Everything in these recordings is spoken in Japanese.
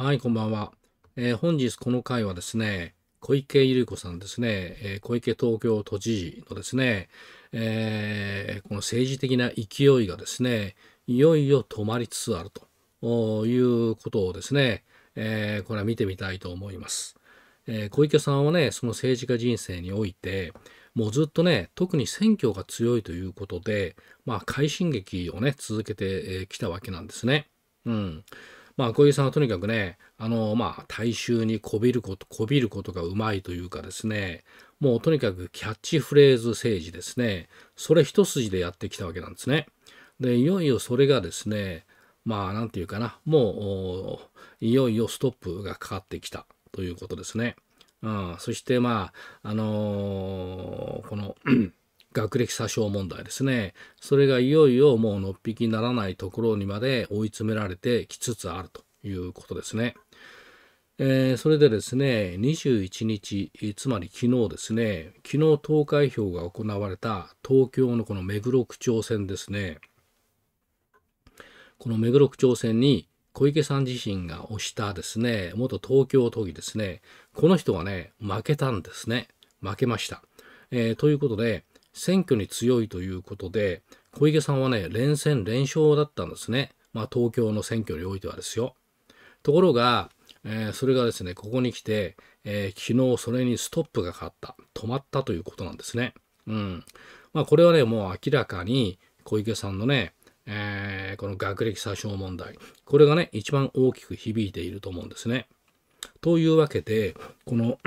はい、こんばんは。えー、本日この回はですね、小池百合子さんですね、えー、小池東京都知事のですね、えー、この政治的な勢いがですね、いよいよ止まりつつあるということをですね、えこれは見てみたいと思います。え小池さんはね、その政治家人生において、もうずっとね、特に選挙が強いということで、まあ、快進撃をね、続けてきたわけなんですね。うん。まあ、小池さんはとにかくね、あの、まあ、大衆にこびること、こびることがうまいというかですね、もうとにかくキャッチフレーズ政治ですね、それ一筋でやってきたわけなんですね。で、いよいよそれがですね、まあ、なんていうかな、もう、いよいよストップがかかってきたということですね。うん、そして、まあ、あのー、この学歴詐称問題ですね。それがいよいよもうのっぴきならないところにまで追い詰められてきつつあるということですね。えー、それでですね、21日、つまり昨日ですね、昨日投開票が行われた東京のこの目黒区長選ですね、この目黒区長選に小池さん自身が推したですね、元東京都議ですね、この人がね、負けたんですね。負けました。えー、ということで、選挙に強いということで、小池さんはね、連戦連勝だったんですね。まあ、東京の選挙においてはですよ。ところが、えー、それがですね、ここに来て、えー、昨日それにストップがかかった、止まったということなんですね。うん。まあ、これはね、もう明らかに小池さんのね、えー、この学歴詐称問題、これがね、一番大きく響いていると思うんですね。というわけで、この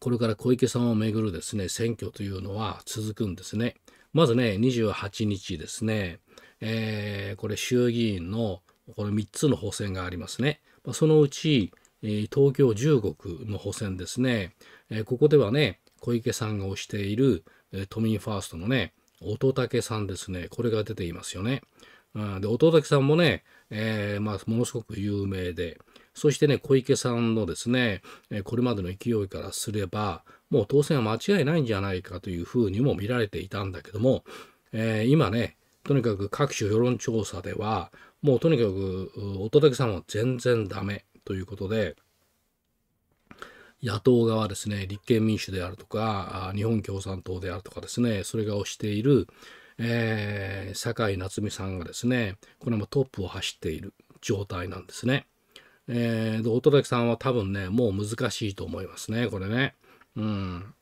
これから小池さんをめぐるですね、選挙というのは続くんですね。まずね、28日ですね、えー、これ衆議院のこれ3つの補選がありますね。そのうち、東京15区の補選ですね、ここではね、小池さんが推している都民ファーストのね、乙武さんですね、これが出ていますよね。うん、で、乙武さんもね、えー、まあ、ものすごく有名で、そしてね、小池さんのですね、これまでの勢いからすれば、もう当選は間違いないんじゃないかというふうにも見られていたんだけども、えー、今ね、とにかく各種世論調査では、もうとにかく乙武さんは全然ダメということで、野党側ですね、立憲民主であるとか、日本共産党であるとかですね、それが推している、えー、酒井夏美さんがですね、これもトップを走っている状態なんですね。えー、で、音崎さんは多分ね、もう難しいと思いますね、これね。うん。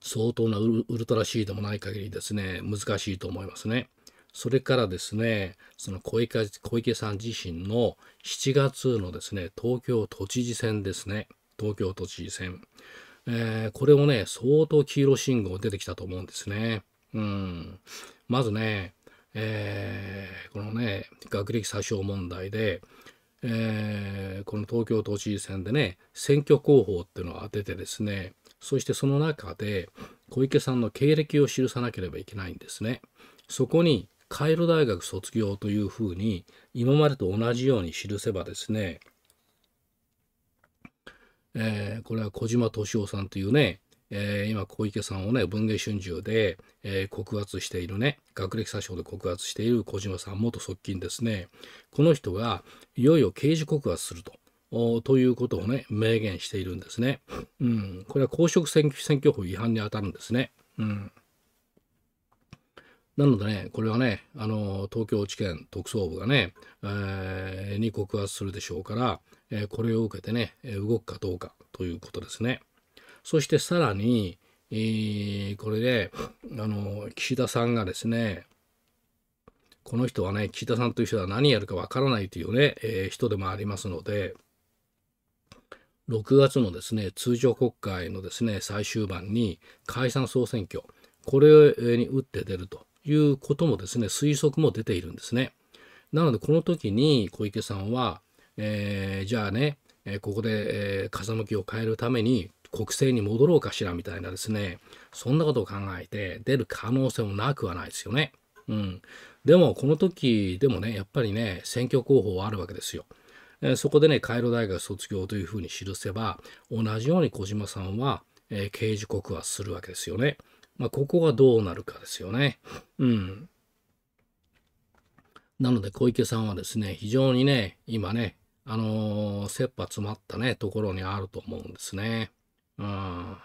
相当なウルトラ C でもない限りですね、難しいと思いますね。それからですね、その小池小池さん自身の7月のですね、東京都知事選ですね。東京都知事選。えー、これもね、相当黄色信号出てきたと思うんですね。うん。まずね、えー、このね、学歴詐称問題で、えー、この東京都知事選でね選挙広報っていうのを当ててですねそしてその中で小池さんの経歴を記さなければいけないんですね。そこにカイロ大学卒業というふうに今までと同じように記せばですね、えー、これは小島敏夫さんというねえー、今小池さんをね文藝春秋で、えー、告発しているね学歴詐称で告発している小島さん元側近ですねこの人がいよいよ刑事告発すると。ということをね明言しているんですね。うん、これは公職選挙選挙法違反にあたるんですね。うん、なのでね、これはね、あの東京地検特捜部がね、えー、に告発するでしょうから、えー、これを受けてね、動くかどうかということですね。そしてさらに、えー、これであの岸田さんがですねこの人はね岸田さんという人は何やるかわからないというね、えー、人でもありますので6月のですね通常国会のですね最終盤に解散総選挙これに打って出るということもですね推測も出ているんですね。なのでこの時に小池さんは、えー、じゃあね、えここで、え風向きを変えるために国政に戻ろうかしらみたいなですね、そんなことを考えて出る可能性もなくはないですよね。うん。でも、この時でもね、やっぱりね、選挙候補はあるわけですよ。えそこでね、カイロ大学卒業というふうに記せば、同じように小島さんは、えー、刑事告発するわけですよね。まあ、ここがどうなるかですよね。うん。なので、小池さんはですね、非常にね、今ね、あのー、切羽詰まったね、ところにあると思うんですね。うん。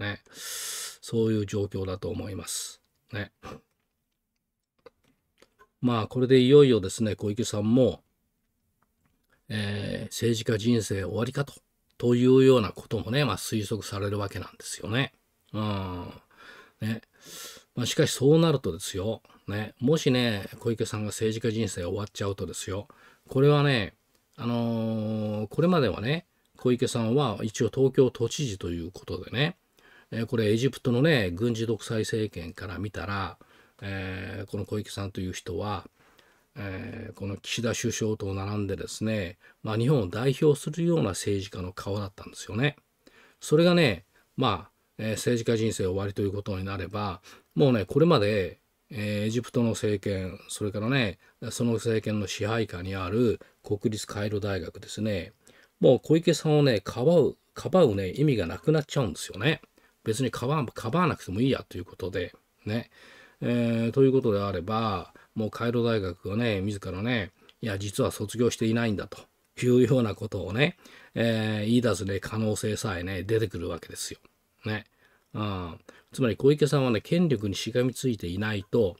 ね。そういう状況だと思います。ね。まあ、これでいよいよですね、小池さんも、えー、政治家人生終わりかと、というようなこともね、まあ、推測されるわけなんですよね。うん。ね。まあ、しかしそうなるとですよ、ね、もしね、小池さんが政治家人生終わっちゃうとですよ、これはね、あのー、これまではね、小池さんは一応東京都知事ということでね、えこれエジプトのね軍事独裁政権から見たら、えー、この小池さんという人は、えー、この岸田首相と並んでですね、まあ、日本を代表するような政治家の顔だったんですよね。それがねまあ、えー、政治家人生終わりということになればもうねこれまで、えエジプトの政権それからねその政権の支配下にある国立カイロ大学ですねもう小池さんをね、かばう、かばうね、意味がなくなっちゃうんですよね。別にかばかばわなくてもいいやということで、ね。えー、ということであれば、もうカイロ大学をね、自らね、いや、実は卒業していないんだというようなことをね、えー、言い出すね、可能性さえね、出てくるわけですよ。ね。うん、つまり小池さんはね、権力にしがみついていないと、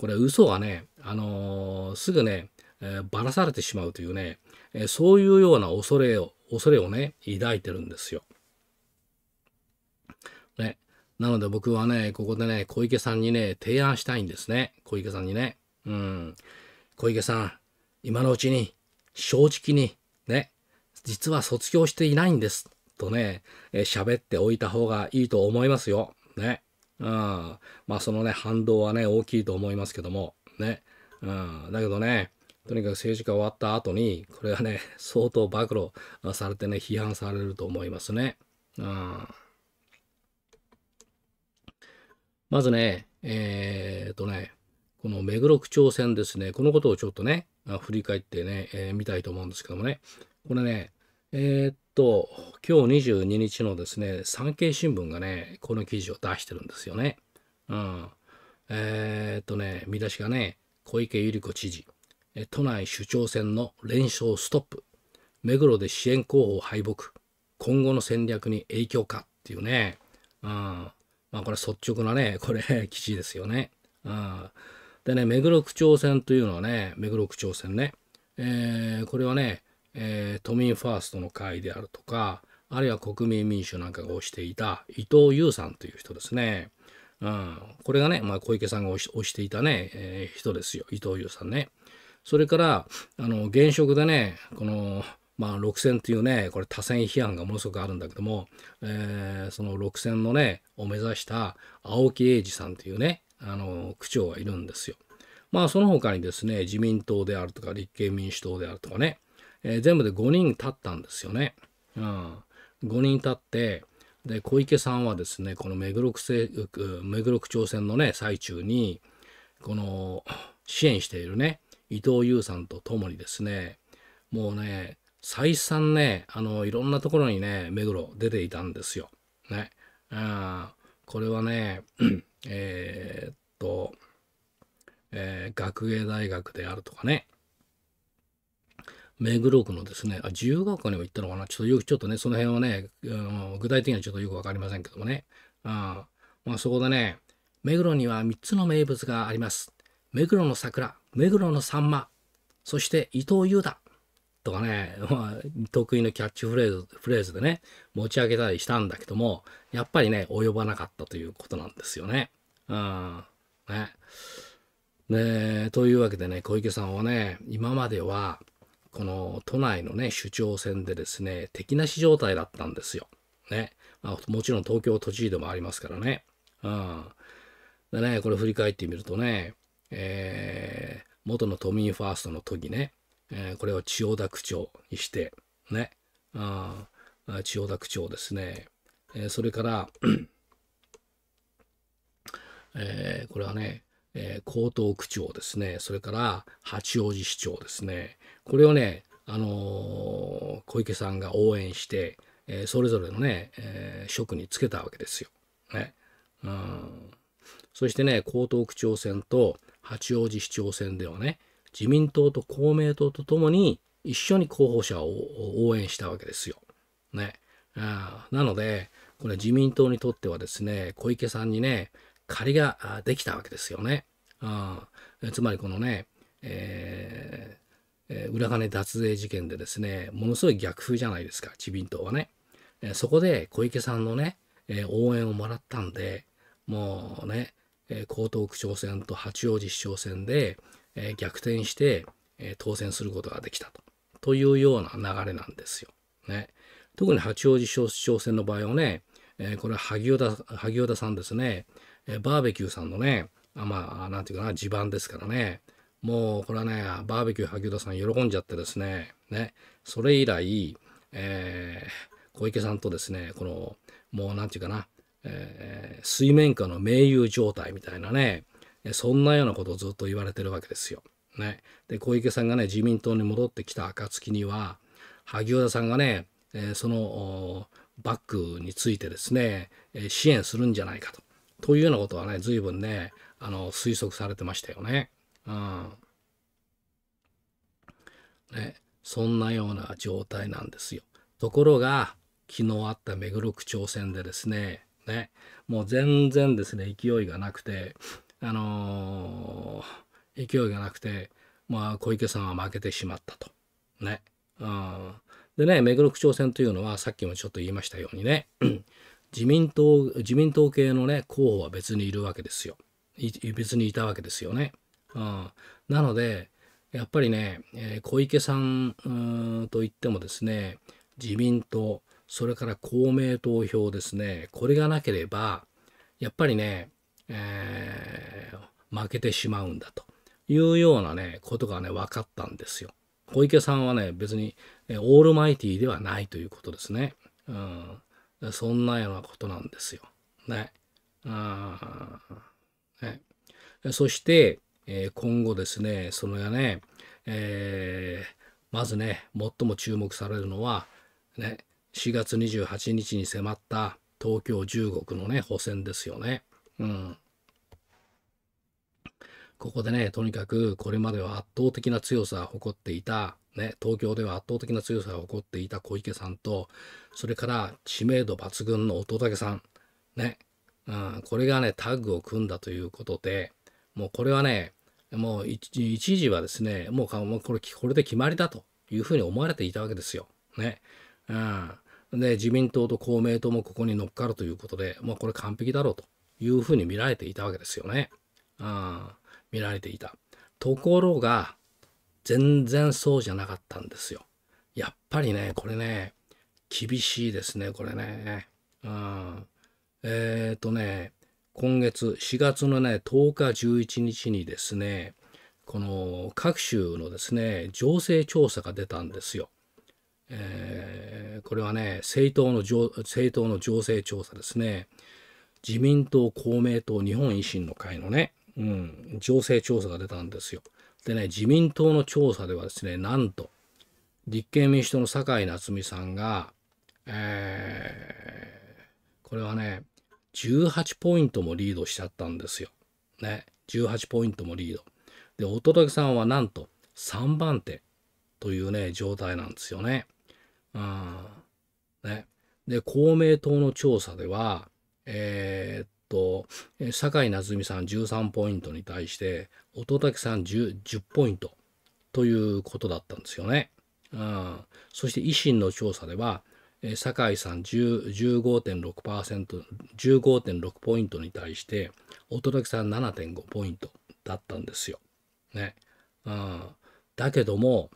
これ嘘はね、あのー、すぐね、えー、ばらされてしまうというね、えそういうような恐れを、恐れをね、抱いてるんですよ。ね。なので僕はね、ここでね、小池さんにね、提案したいんですね。小池さんにね。うん。小池さん、今のうちに、正直に、ね、実は卒業していないんです。とね、喋っておいた方がいいと思いますよ。ね。うん。まあそのね、反動はね、大きいと思いますけども。ね。うん。だけどね、とにかく政治家終わった後に、これはね、相当暴露されてね、批判されると思いますね。うん、まずね、えー、っとね、この目黒区長選ですね、このことをちょっとね、振り返ってね、えー、見たいと思うんですけどもね、これね、えー、っと、今日22日のですね、産経新聞がね、この記事を出してるんですよね。うん。えー、っとね、見出しがね、小池百合子知事。都内首長選の連勝ストップ目黒で支援候補敗北今後の戦略に影響かっていうね、うん、まあこれ率直なねこれ 記事ですよね、うん、でね目黒区長選というのはね目黒区長選ね、えー、これはね、えー、都民ファーストの会であるとかあるいは国民民主なんかが推していた伊藤優さんという人ですね、うん、これがね、まあ、小池さんが推していたね、えー、人ですよ伊藤優さんね、それからあの現職でねこのまあ、6選というねこれ多選批判がものすごくあるんだけども、えー、その6選のねを目指した青木英二さんというねあの区長がいるんですよ。まあその他にですね自民党であるとか立憲民主党であるとかね、えー、全部で5人立ったんですよね。うん、5人立ってで小池さんはですねこの目黒区目黒区長選のね最中にこの支援しているね伊藤優さんと共にですね、もうね、再三ね、あの、いろんなところにね、目黒出ていたんですよ。ね。あこれはね、えー、っと、えー、学芸大学であるとかね、目黒区のですね、あ、自由学校にも行ったのかな、ちょっとよく、ちょっとね、その辺はね、うん、具体的にはちょっとよく分かりませんけどもね、あまあ、そこでね、目黒には3つの名物があります。目黒の桜、目黒のさんま、そして伊藤優太とかね、まあ、得意のキャッチフレーズフレーズでね、持ち上げたりしたんだけども、やっぱりね、及ばなかったということなんですよね。うん。ね。ねというわけでね、小池さんはね、今までは、この都内のね、首長選でですね、敵なし状態だったんですよ。ね。まあ、もちろん東京都知事でもありますからね。うん。でね、これ振り返ってみるとね、えー、元の都民ファーストの都議ね、えー、これを千代田区長にして、ね、あ千代田区長ですね、えー、それから、えー、これはね、え江東区長ですね、それから八王子市長ですね、これをね、あの小池さんが応援して、えそれぞれのね、え職につけたわけですよ。ねうん、そしてね江東区長選と八王子市長選ではね、自民党と公明党とともに一緒に候補者を応援したわけですよ。ね。あなので、これ自民党にとってはですね、小池さんにね、借りができたわけですよね。あつまりこのね、えーえー、裏金脱税事件でですね、ものすごい逆風じゃないですか、自民党はね。えー、そこで小池さんのね、えー、応援をもらったんで、もうね、江東区長選と八王子市長選で、逆転して、当選することができたとというような流れなんですよ。ね、特に八王子市長選の場合はね、えこれは萩生田萩生田さんですね、えバーベキューさんのねあまあなんていうかな地盤ですからねもうこれはねバーベキュー萩生田さん喜んじゃってですねねそれ以来、えー、小池さんとですねこのもうなんていうかなえー、水面下の盟友状態みたいなね、そんなようなことをずっと言われてるわけですよ。ね、で小池さんがね自民党に戻ってきた暁には萩生田さんがね、えー、そのバッグについてですね、えー、支援するんじゃないかとというようなことはね随分ねあの推測されてましたよね。うん、ねそんなような状態なんですよ。ところが昨日あった目黒区長選でですねね、もう全然ですね、勢いがなくて、あのー、勢いがなくて、まあ、小池さんは負けてしまったと。ね。うん、でね、目黒区長選というのは、さっきもちょっと言いましたようにね、自民党、自民党系のね、候補は別にいるわけですよ。別にいたわけですよね。うん、なので、やっぱりね、えー、小池さんといってもですね、自民党、それから公明党票ですね、これがなければ、やっぱりね、えー、負けてしまうんだというようなね、ことがね、分かったんですよ。小池さんはね、別に、オールマイティではないということですね。うん。そんなようなことなんですよ。ね。ねそして、えー、今後ですね、そのがね、えー、まずね、最も注目されるのは、ね、4月28日に迫った東京中国区のね補選ですよね。うん、ここでねとにかくこれまでは圧倒的な強さを誇っていた、ね、東京では圧倒的な強さを誇っていた小池さんとそれから知名度抜群の乙武さん、ねうん、これがねタッグを組んだということでもうこれはねもう一時はですねもうこれこれで決まりだというふうに思われていたわけですよ。ねうんで、自民党と公明党もここに乗っかるということで、まあ、これ完璧だろうというふうに見られていたわけですよね。うん、見られていた。ところが、全然そうじゃなかったんですよ。やっぱりね、これね、厳しいですね、これね。うん、えっ、ー、とね、今月4月のね、10日11日にですね、この各州のですね、情勢調査が出たんですよ。えー、これはね政党の政党の情勢調査ですね自民党公明党日本維新の会のね、うん、情勢調査が出たんですよ。でね自民党の調査ではですねなんと立憲民主党の酒井夏美さんが、えー、これはね18ポイントもリードしちゃったんですよ。ね18ポイントもリード。で乙武さんはなんと3番手というね状態なんですよね。ね。で、公明党の調査では、えー、っと、酒井夏美さん13ポイントに対して、乙武さん 10, 10ポイントということだったんですよね。うん。そして維新の調査では、酒井さん15.6%、15.6ポイントに対して、乙武さん7.5ポイントだったんですよ。ね。うん。だけども、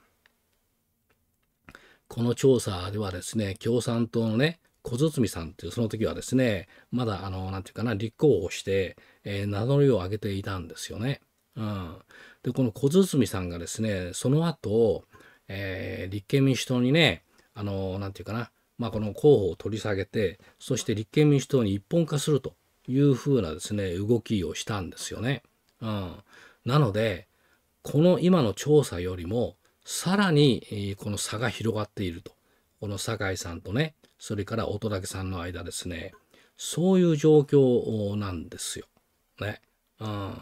この調査ではですね、共産党のね、小堤さんっていう、その時はですね、まだ、あの、なんていうかな、立候補して、えー、名乗りを上げていたんですよね。うん。で、この小堤さんがですね、その後、えー、立憲民主党にね、あの、なんていうかな、まあ、この候補を取り下げて、そして立憲民主党に一本化するというふうなですね、動きをしたんですよね。うん。なので、この今の調査よりも、さらに、この差が広がっていると。この酒井さんとね、それから乙武さんの間ですね。そういう状況なんですよ。ね。うん。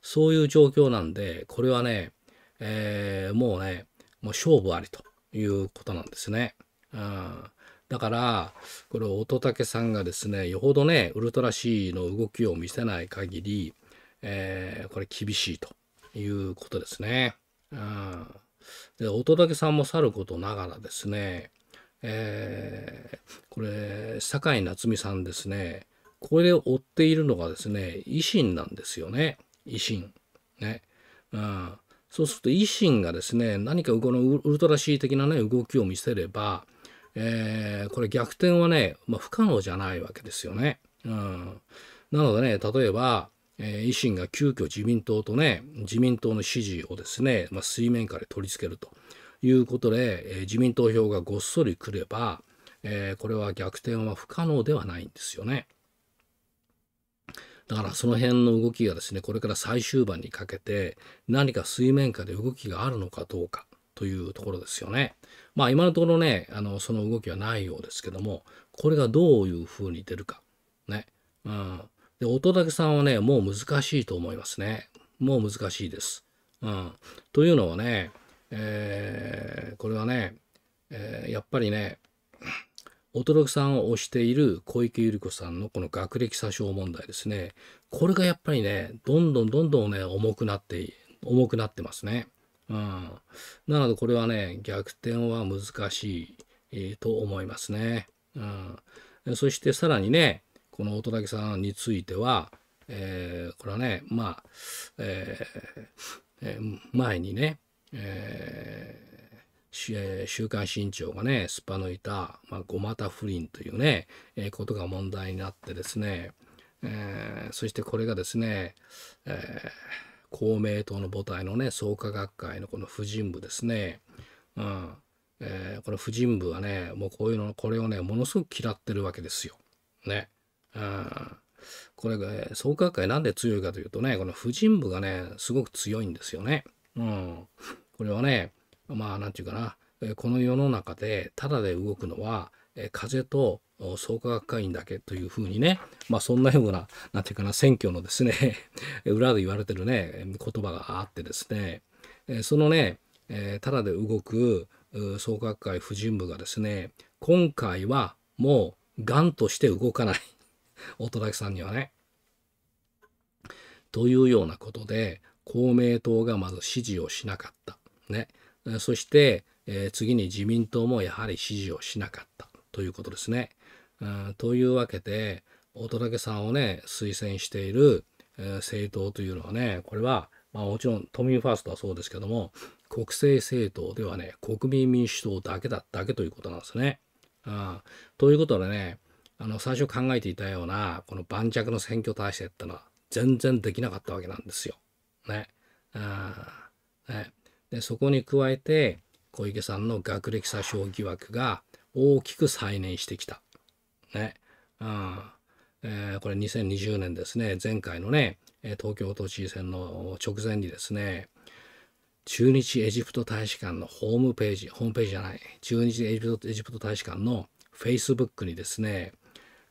そういう状況なんで、これはね、えー、もうね、もう勝負ありということなんですね。うん。だから、これ、乙武さんがですね、よほどね、ウルトラ C の動きを見せない限り、えー、これ厳しいということですね。うん。で乙武さんもさることながらですね、えー、これ酒井夏実さんですねこれで追っているのがですね維新なんですよね維新ね、うん、そうすると維新がですね何かこのウルトラ C 的なね動きを見せれば、えー、これ逆転はね、まあ、不可能じゃないわけですよね、うん、なのでね例えばえー、維新が急遽自民党とね自民党の支持をですね、まあ、水面下で取り付けるということで、えー、自民党票がごっそりくれば、えー、これは逆転は不可能ではないんですよね。だからその辺の動きがですねこれから最終盤にかけて何か水面下で動きがあるのかどうかというところですよね。まあ今のところねあのその動きはないようですけどもこれがどういうふうに出るかね。うんで、乙武さんはね、もう難しいと思いますね。もう難しいです。うん。というのはね、えー、これはね、えー、やっぱりね、乙六さんを推している小池百合子さんのこの学歴詐称問題ですね。これがやっぱりね、どんどんどんどんね、重くなって、重くなってますね。うん。なのでこれはね、逆転は難しい、えー、と思いますね。うん。そしてさらにね、この乙武さんについては、えー、これはねまあ、えー、前にね、えー、週刊新潮がねすっぱ抜いた、まあ、ごまた不倫というね、えー、ことが問題になってですね、えー、そしてこれがですね、えー、公明党の母体のね創価学会のこの婦人部ですね、うんえー、この婦人部はねもうこういうのこれをねものすごく嫌ってるわけですよ。ね。うん、これが、ね、創価会なんで強いかというとね、この婦人部がね、すごく強いんですよね。うん。これはね、まあ、なんていうかな、この世の中でただで動くのは、風と創価学会員だけというふうにね、まあそんなような、なんていうかな、選挙のですね 裏で言われてるね、言葉があってですね、そのね、ただで動く創価学会婦人部がですね、今回はもう、がんとして動かない乙武さんにはね。というようなことで公明党がまず支持をしなかった。ね、そして、えー、次に自民党もやはり支持をしなかったということですね。うん、というわけで乙武さんをね推薦している、えー、政党というのはねこれは、まあ、もちろん都民ファーストはそうですけども国政政党ではね国民民主党だけだだけということなんですね。ん、ということでねあの最初考えていたようなこの盤石の選挙体制ってのは全然できなかったわけなんですよ。ね。あねでそこに加えて小池さんの学歴詐称疑惑が大きく再燃してきた。ね。あえー、これ2020年ですね前回のね東京都知事選の直前にですね中日エジプト大使館のホームページホームページじゃない中日エジプトエジプト大使館のフェイスブックにですね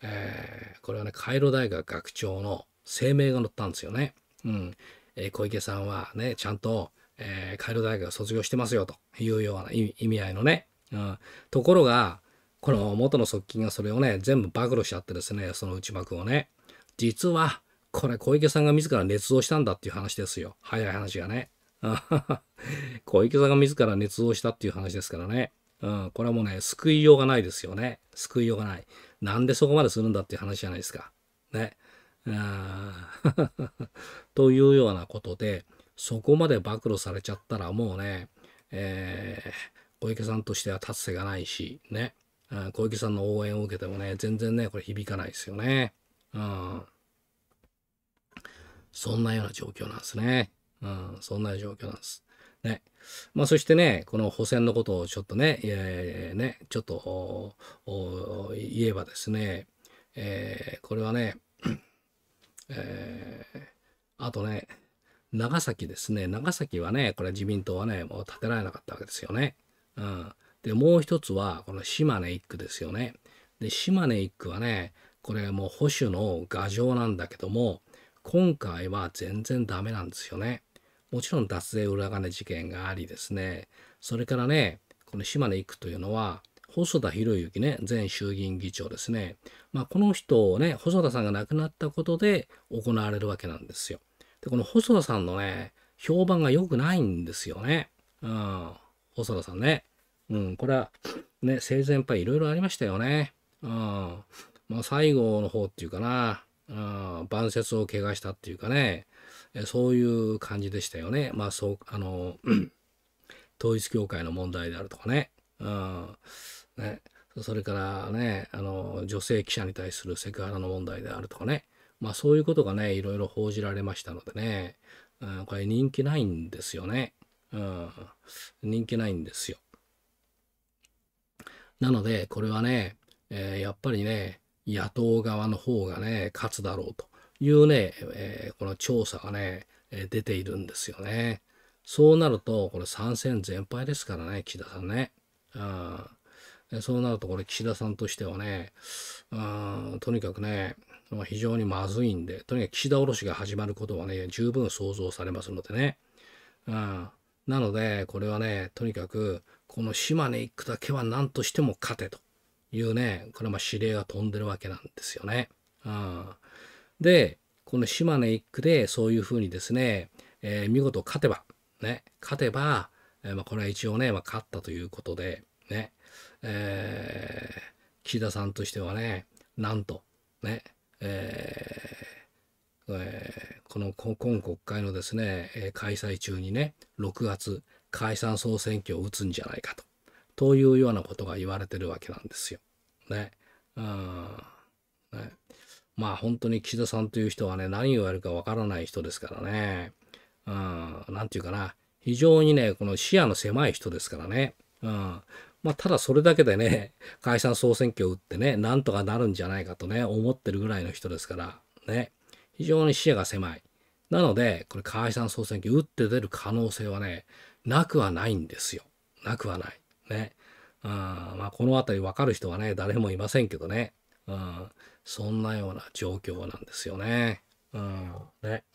えー、これはねカイロ大学学長の声明が載ったんですよね。うんえー、小池さんはねちゃんと、えー、カイロ大学卒業してますよというような意味合いのね、うん、ところがこの元の側近がそれをね全部暴露しちゃってですねその内幕をね実はこれ小池さんが自ら捏造したんだっていう話ですよ早い話がね小池さんが自ら捏造したっていう話ですからね、うん、これはもうね救いようがないですよね救いようがないなんでそこまでするんだっていう話じゃないですか。ね。ん。というようなことで、そこまで暴露されちゃったらもうね、えー、小池さんとしては立つ瀬がないし、ね。小池さんの応援を受けてもね、全然ね、これ響かないですよね。うん。そんなような状況なんですね。うん、そんな状況なんです。ね。まあ、そしてね、この補選のことをちょっとね、えー、ねちょっと言えばですね、えー、これはね、えー、あとね、長崎ですね、長崎はね、これ自民党はね、もう立てられなかったわけですよね。うん、で、もう一つは、この島根一区ですよね。で、島根一区はね、これもう保守の牙城なんだけども、今回は全然ダメなんですよね。もちろん脱税裏金事件がありですね、それからね、この島根行くというのは、細田博之ね、前衆議院議長ですね。まあ、この人をね、細田さんが亡くなったことで行われるわけなんですよ。で、この細田さんのね、評判が良くないんですよね。うん、細田さんね。うん、これは、ね、生前輩いろいろありましたよね。うん、まあ、最後の方っていうかな、うん、晩節を怪我したっていうかね、えそういう感じでしたよね。まあそう、あの、統一教会の問題であるとかね。うん。ね。それからね、あの、女性記者に対するセクハラの問題であるとかね。まあそういうことがね、いろいろ報じられましたのでね。うん、これ人気ないんですよね。うん。人気ないんですよ。なので、これはね、えー、やっぱりね、野党側の方がね、勝つだろうと。いうね、えー、この調査がね、え出ているんですよね。そうなると、これ参戦全敗ですからね、岸田さんね。うん、そうなると、これ岸田さんとしてはね、うん、とにかくね、非常にまずいんで、とにかく岸田おろしが始まることはね、十分想像されますのでね。うん、なので、これはね、とにかく、この島根行くだけは何としても勝てというね、これはま指令が飛んでるわけなんですよね。うんで、この島根一区でそういうふうにですね、えー、見事勝てば、ね、勝てば、えー、まあ、これは一応ね、まあ、勝ったということで、ね、えー、岸田さんとしてはね、なんと、ね、えーえー、この今国会のですね、えー、開催中にね、6月、解散総選挙を打つんじゃないかと、というようなことが言われてるわけなんですよ。ね。うん。ね。まあ本当に岸田さんという人はね、何をやるかわからない人ですからね。うん、なんていうかな。非常にね、この視野の狭い人ですからね。うん。まあただそれだけでね、解散総選挙を打ってね、なんとかなるんじゃないかとね、思ってるぐらいの人ですから、ね。非常に視野が狭い。なので、これ解散総選挙打って出る可能性はね、なくはないんですよ。なくはない。ね。うん、まあこの辺りわかる人はね、誰もいませんけどね。うん。そんなような状況なんですよね。うん。ね。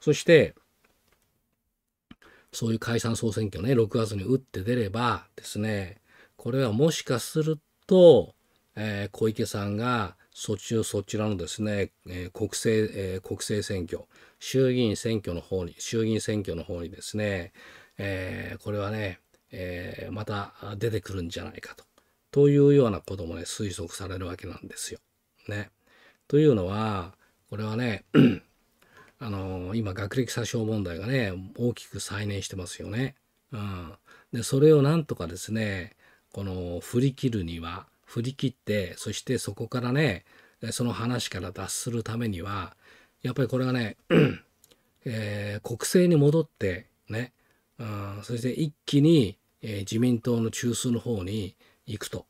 そして、そういう解散総選挙ね、6月に打って出ればですね、これはもしかすると、えー、小池さんが、そちそちらのですね、えー、国政、えー、国政選挙、衆議院選挙の方に、衆議院選挙の方にですね、えー、これはね、えまた出てくるんじゃないかと、というようなこともね、推測されるわけなんですよ。ね。というのはこれはね あの今学歴詐称問題がね大きく再燃してますよね。うん、でそれをなんとかですねこの振り切るには振り切ってそしてそこからねその話から脱するためにはやっぱりこれはね、えー、国政に戻ってね、うん、そして一気に、えー、自民党の中枢の方に行くと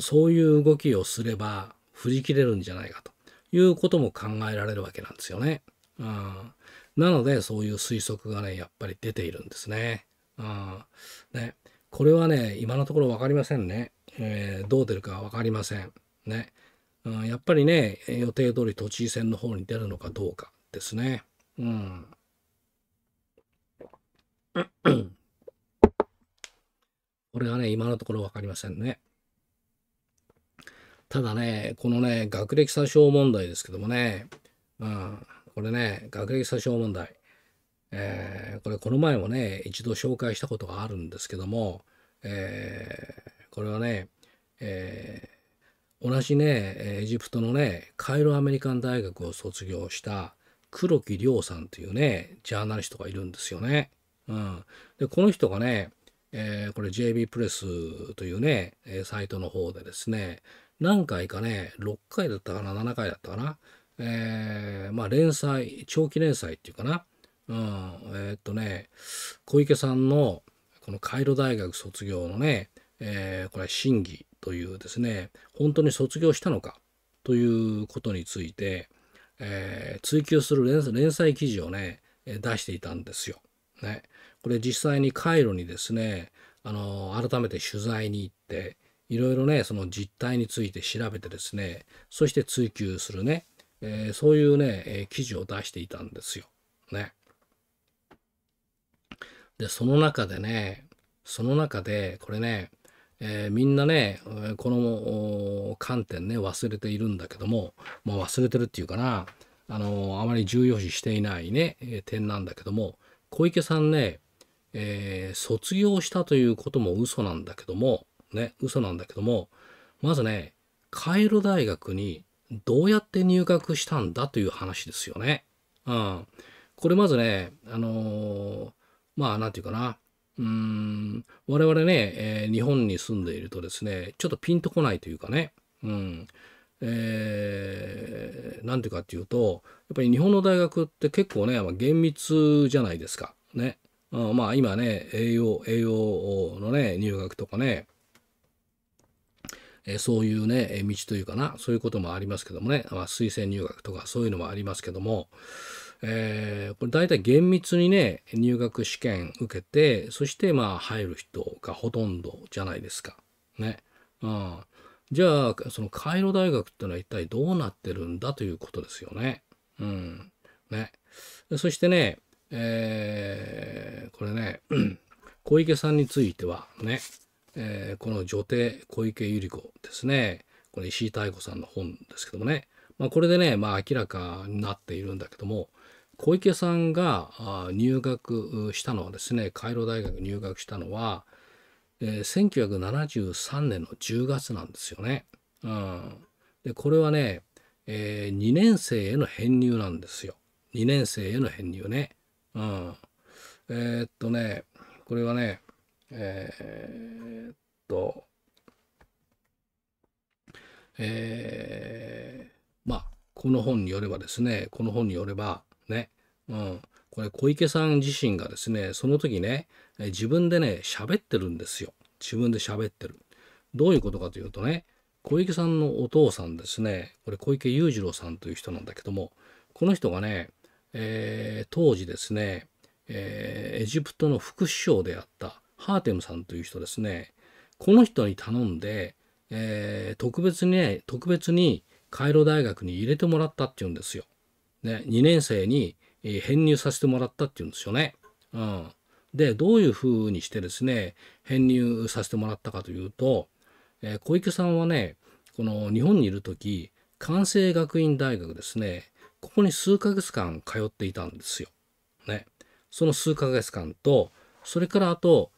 そういう動きをすれば振り切れるんじゃないかということも考えられるわけなんですよね。うん、なのでそういう推測がねやっぱり出ているんですね。うん、ねこれはね今のところ分かりませんね。えー、どう出るか分かりません。ね、うん、やっぱりね予定通り都知事選の方に出るのかどうかですね。うん これはね、今のところ分かりませんね。ただね、このね、学歴詐称問題ですけどもね、うん、これね、学歴詐称問題。えー、これ、この前もね、一度紹介したことがあるんですけども、えー、これはね、えー、同じね、エジプトのね、カイロアメリカン大学を卒業した黒木亮さんというね、ジャーナリストがいるんですよね。うん、で、この人がね、えこれ JB プレスというね、サイトの方でですね、何回かね、6回だったかな、7回だったかな、えー、まあ連載、長期連載っていうかな、うん、えー、っとね、小池さんの、このカイロ大学卒業のね、えー、これは審議というですね、本当に卒業したのかということについて、えー、追求する連載記事をね、出していたんですよ。ね、これ実際にカイロにですね、あの改めて取材に行って、いろいろねその実態について調べてですねそして追求するね、えー、そういうね、えー、記事を出していたんですよ。ね。でその中でねその中でこれね、えー、みんなねこの観点ね忘れているんだけども、まあ、忘れてるっていうかなあのあまり重要視していないね点なんだけども小池さんね、えー、卒業したということも嘘なんだけどもね、嘘なんだけども、まずね、カイロ大学にどうやって入学したんだという話ですよね。うん。これまずね、あのー、まあ、なんていうかな。うーん、我々ね、えー、日本に住んでいるとですね、ちょっとピンとこないというかね、うん。えー、なんていうかっていうと、やっぱり日本の大学って結構ね、まあ、厳密じゃないですか。ね。うん、まあ今ね、栄養、栄養のね、入学とかね、えそういうね、道というかな、そういうこともありますけどもね、まあ、推薦入学とかそういうのもありますけども、えー、これ大体厳密にね、入学試験受けて、そしてまあ入る人がほとんどじゃないですか。ね。うん。じゃあ、そのカイロ大学ってのは一体どうなってるんだということですよね。うん。ね。そしてね、えー、これね、小池さんについてはね、えー、この女帝小池百合子ですねこれ石井妙子さんの本ですけどもね、まあ、これでね、まあ、明らかになっているんだけども小池さんが入学したのはですねカイロ大学入学したのは、えー、1973年の10月なんですよね。うん、でこれはね、えー、2年生への編入なんですよ。2年生への編入ね。うん、えー、っとねこれはねえー、っと、えー、まあ、この本によればですね、この本によれば、ね、うん、これ小池さん自身がですね、その時ね、自分でね、喋ってるんですよ。自分で喋ってる。どういうことかというとね、小池さんのお父さんですね、これ小池裕次郎さんという人なんだけども、この人がね、えー、当時ですね、えー、エジプトの副首相であったハーテムさんという人ですね、この人に頼んで、えー、特別にね、特別にカイロ大学に入れてもらったっていうんですよ。ね、2年生にえ編入させてもらったっていうんですよね。うん、で、どういうふうにしてですね、編入させてもらったかというと、えー、小池さんはね、この日本にいる時、関西学院大学ですね、ここに数ヶ月間通っていたんですよ。ね。その数ヶ月間と、それからあと、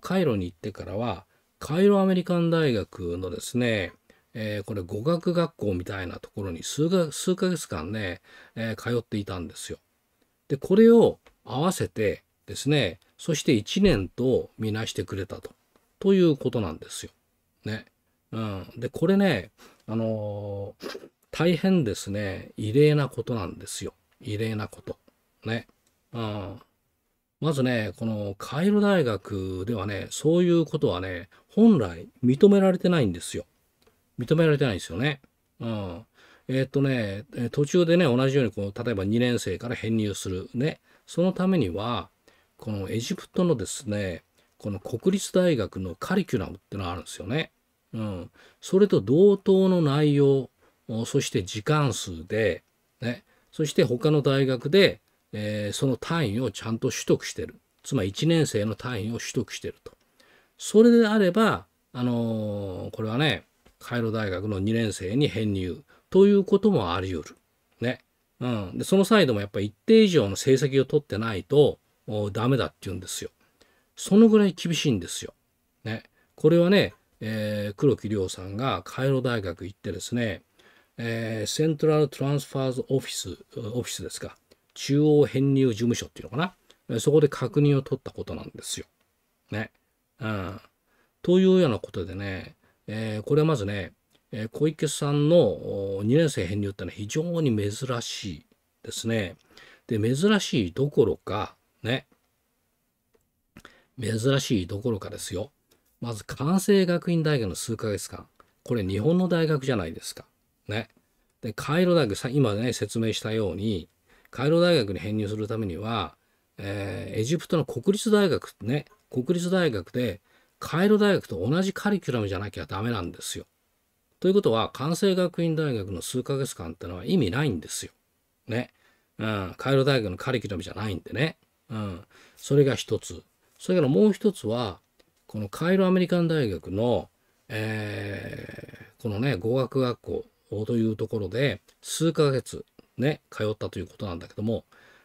カイロに行ってからはカイロアメリカン大学のですね、えー、これ語学学校みたいなところに数か数ヶ月間ね、えー、通っていたんですよ。でこれを合わせてですねそして1年と見なしてくれたとということなんですよ。ね。うん、でこれね、あのー、大変ですね異例なことなんですよ異例なこと。ね。うん、まずね、このカイロ大学ではね、そういうことはね、本来認められてないんですよ。認められてないんですよね。うん。えー、っとね、途中でね、同じようにこう、例えば2年生から編入するね。そのためには、このエジプトのですね、この国立大学のカリキュラムってのがあるんですよね。うん。それと同等の内容、そして時間数で、ね、そして他の大学でえー、その単位をちゃんと取得してる。つまり1年生の単位を取得してると。それであれば、あのー、これはね、カイロ大学の2年生に編入ということもあり得る。ね。うん。で、その際でもやっぱり一定以上の成績を取ってないとダメだって言うんですよ。そのぐらい厳しいんですよ。ね。これはね、えー、黒木亮さんがカイロ大学行ってですね、えー、セントラルトランスファーズオフィス、オフィスですか。中央編入事務所っていうのかな。そこで確認を取ったことなんですよ。ね。うん。というようなことでね、えー、これはまずね、えー、小池さんの2年生編入ってのは非常に珍しいですね。で、珍しいどころか、ね、珍しいどころかですよ。まず、関西学院大学の数ヶ月間。これ、日本の大学じゃないですか。ね。で、カイロ大学、さ今ね、説明したように、カイロ大学に編入するためには、えー、エジプトの国立大学ね国立大学でカイロ大学と同じカリキュラムじゃなきゃダメなんですよ。ということは関西学院大学の数ヶ月間ってのは意味ないんですよ。ね。うん、カイロ大学のカリキュラムじゃないんでね。うん、それが一つ。それからもう一つはこのカイロアメリカン大学の、えー、このね語学学校というところで数ヶ月ね、通ったということなんだけども、